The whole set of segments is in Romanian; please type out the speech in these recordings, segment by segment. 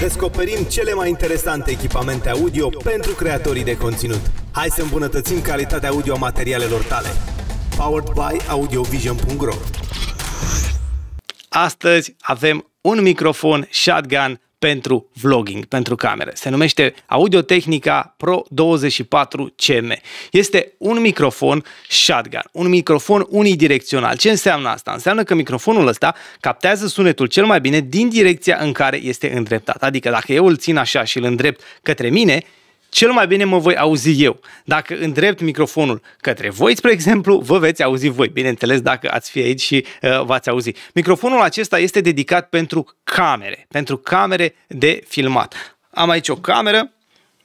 Descoperim cele mai interesante echipamente audio pentru creatorii de conținut. Hai să îmbunătățim calitatea audio a materialelor tale. Powered by audiovision.ro Astăzi avem un microfon shotgun pentru vlogging, pentru camere. Se numește Audiotehnica Pro 24 CM. Este un microfon shotgun, un microfon unidirecțional. Ce înseamnă asta? Înseamnă că microfonul ăsta captează sunetul cel mai bine din direcția în care este îndreptat. Adică dacă eu îl țin așa și îl îndrept către mine, cel mai bine mă voi auzi eu. Dacă îndrept microfonul către voi, spre exemplu, vă veți auzi voi, bineînțeles dacă ați fi aici și uh, v-ați auzi. Microfonul acesta este dedicat pentru camere, pentru camere de filmat. Am aici o cameră,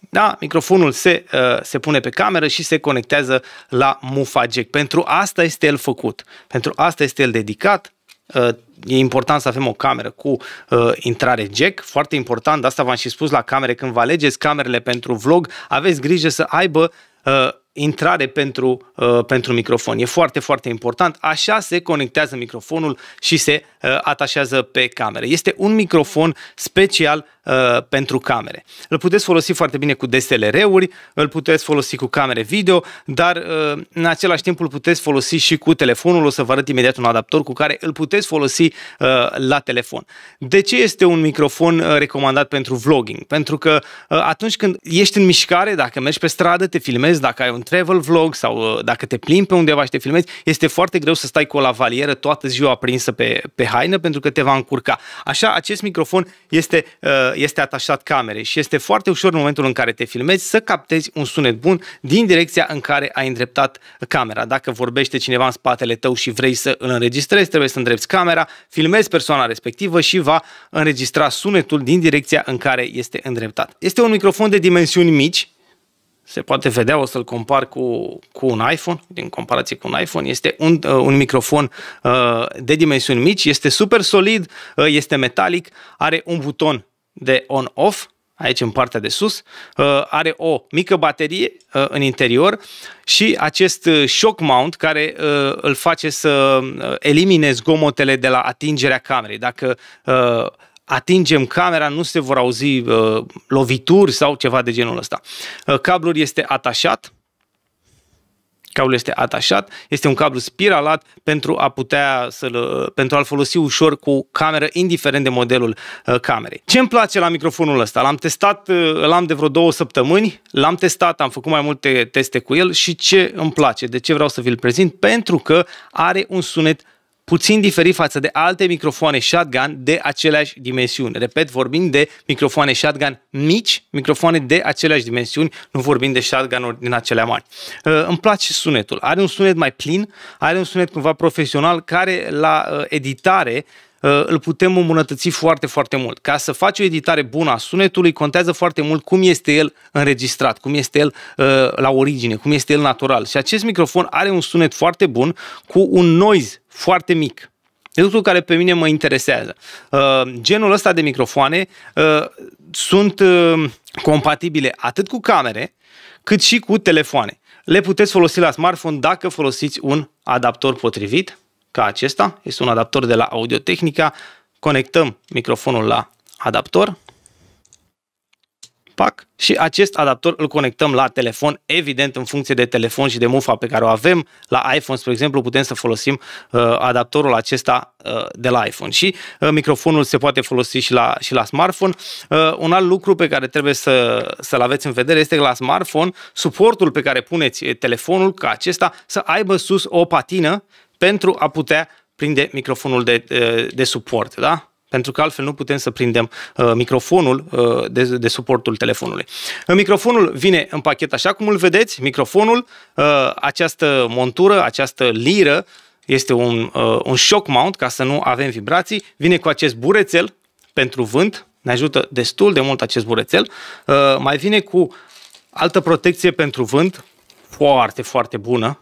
da, microfonul se, uh, se pune pe cameră și se conectează la mufa jack. Pentru asta este el făcut, pentru asta este el dedicat, Uh, e important să avem o cameră cu uh, intrare jack, foarte important, asta v-am și spus la camere, când vă alegeți camerele pentru vlog, aveți grijă să aibă uh, intrare pentru, uh, pentru microfon. E foarte, foarte important. Așa se conectează microfonul și se uh, atașează pe cameră. Este un microfon special Uh, pentru camere. Îl puteți folosi foarte bine cu DSLR-uri, îl puteți folosi cu camere video, dar uh, în același timp îl puteți folosi și cu telefonul. O să vă arăt imediat un adaptor cu care îl puteți folosi uh, la telefon. De ce este un microfon recomandat pentru vlogging? Pentru că atunci când ești în mișcare, dacă mergi pe stradă, te filmezi, dacă ai un travel vlog sau dacă te plimbi pe undeva și te filmezi, este foarte greu să stai cu o lavalieră toată ziua aprinsă pe, pe haină pentru că te va încurca. Așa, acest microfon este, este atașat camerei și este foarte ușor în momentul în care te filmezi să captezi un sunet bun din direcția în care ai îndreptat camera. Dacă vorbește cineva în spatele tău și vrei să îl înregistrezi, trebuie să îndrepti camera, filmezi persoana respectivă și va înregistra sunetul din direcția în care este îndreptat. Este un microfon de dimensiuni mici, se poate vedea, o să-l compar cu, cu un iPhone, din comparație cu un iPhone, este un, uh, un microfon uh, de dimensiuni mici, este super solid, uh, este metalic, are un buton de on-off, aici în partea de sus, uh, are o mică baterie uh, în interior și acest uh, shock mount care îl face să elimine zgomotele de la atingerea camerei. Dacă atingem camera, nu se vor auzi lovituri sau ceva de genul ăsta. Cablul este atașat, Cablul este atașat, este un cablu spiralat pentru a putea să-l, pentru a-l folosi ușor cu cameră, indiferent de modelul uh, camerei. Ce îmi place la microfonul ăsta? L-am testat, uh, l-am de vreo două săptămâni, l-am testat, am făcut mai multe teste cu el și ce îmi place, de ce vreau să vi-l prezint? Pentru că are un sunet puțin diferit față de alte microfoane shotgun de aceleași dimensiuni. Repet, vorbim de microfoane shotgun mici, microfoane de aceleași dimensiuni, nu vorbim de shotgun-uri din acelea mari. Uh, îmi place sunetul. Are un sunet mai plin, are un sunet cumva profesional care la uh, editare Uh, îl putem îmbunătăți foarte, foarte mult. Ca să faci o editare bună a sunetului, contează foarte mult cum este el înregistrat, cum este el uh, la origine, cum este el natural. Și acest microfon are un sunet foarte bun cu un noise foarte mic. E lucru care pe mine mă interesează. Uh, genul ăsta de microfoane sunt compatibile atât cu camere, cât și cu telefoane. Le puteți folosi la smartphone dacă folosiți un adaptor potrivit ca acesta. Este un adaptor de la Audio-Tehnica. Conectăm microfonul la adaptor. Pac. Și acest adaptor îl conectăm la telefon, evident în funcție de telefon și de mufa pe care o avem. La iPhone, spre exemplu, putem să folosim uh, adaptorul acesta uh, de la iPhone. Și uh, microfonul se poate folosi și la, și la smartphone. Uh, un alt lucru pe care trebuie să, să-l aveți în vedere este că la smartphone, suportul pe care puneți telefonul ca acesta să aibă sus o patină pentru a putea prinde microfonul de, de suport, da? Pentru că altfel nu putem să prindem uh, microfonul uh, de, de suportul telefonului. Microfonul vine în pachet așa cum îl vedeți, microfonul, uh, această montură, această liră, este un, uh, un shock mount ca să nu avem vibrații, vine cu acest burețel pentru vânt, ne ajută destul de mult acest burețel, uh, mai vine cu altă protecție pentru vânt, foarte, foarte bună,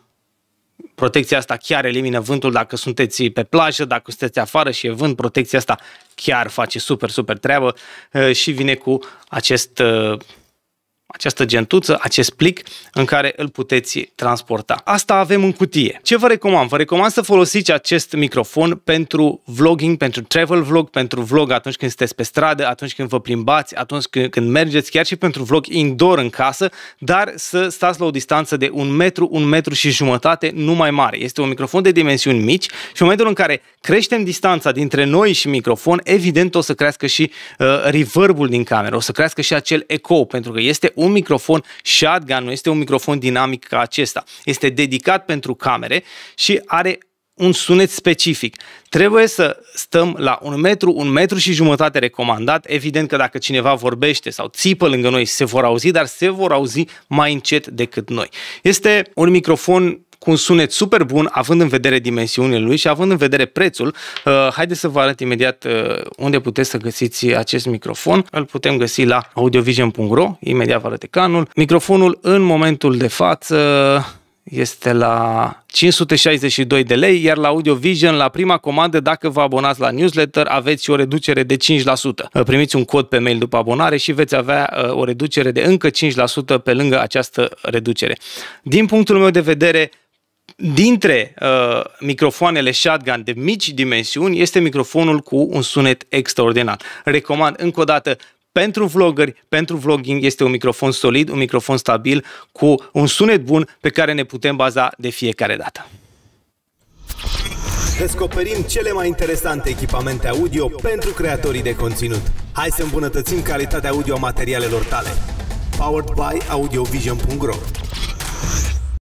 protecția asta chiar elimină vântul dacă sunteți pe plajă, dacă sunteți afară și e vânt, protecția asta chiar face super, super treabă uh, și vine cu acest uh, această gentuță, acest plic în care îl puteți transporta. Asta avem în cutie. Ce vă recomand? Vă recomand să folosiți acest microfon pentru vlogging, pentru travel vlog, pentru vlog atunci când sunteți pe stradă, atunci când vă plimbați, atunci când, când mergeți, chiar și pentru vlog indoor în casă, dar să stați la o distanță de un metru, un metru și jumătate, nu mai mare. Este un microfon de dimensiuni mici și în momentul în care creștem distanța dintre noi și microfon, evident o să crească și uh, reverb din cameră, o să crească și acel eco, pentru că este un microfon shotgun, nu este un microfon dinamic ca acesta. Este dedicat pentru camere și are un sunet specific. Trebuie să stăm la un metru, un metru și jumătate recomandat. Evident că dacă cineva vorbește sau țipă lângă noi, se vor auzi, dar se vor auzi mai încet decât noi. Este un microfon cu un sunet super bun, având în vedere dimensiunile lui și având în vedere prețul. Uh, haideți să vă arăt imediat uh, unde puteți să găsiți acest microfon. Îl putem găsi la audiovision.ro, imediat vă arăt ecranul. Microfonul în momentul de față este la 562 de lei, iar la AudioVision, la prima comandă, dacă vă abonați la newsletter, aveți și o reducere de 5%. Uh, primiți un cod pe mail după abonare și veți avea o reducere de încă 5% pe lângă această reducere. Din punctul meu de vedere, Dintre uh, microfoanele shotgun de mici dimensiuni este microfonul cu un sunet extraordinar. Recomand încă o dată pentru vloggeri, pentru vlogging este un microfon solid, un microfon stabil cu un sunet bun pe care ne putem baza de fiecare dată. Descoperim cele mai interesante echipamente audio pentru creatorii de conținut. Hai să îmbunătățim calitatea audio a materialelor tale. Powered by audiovision.ro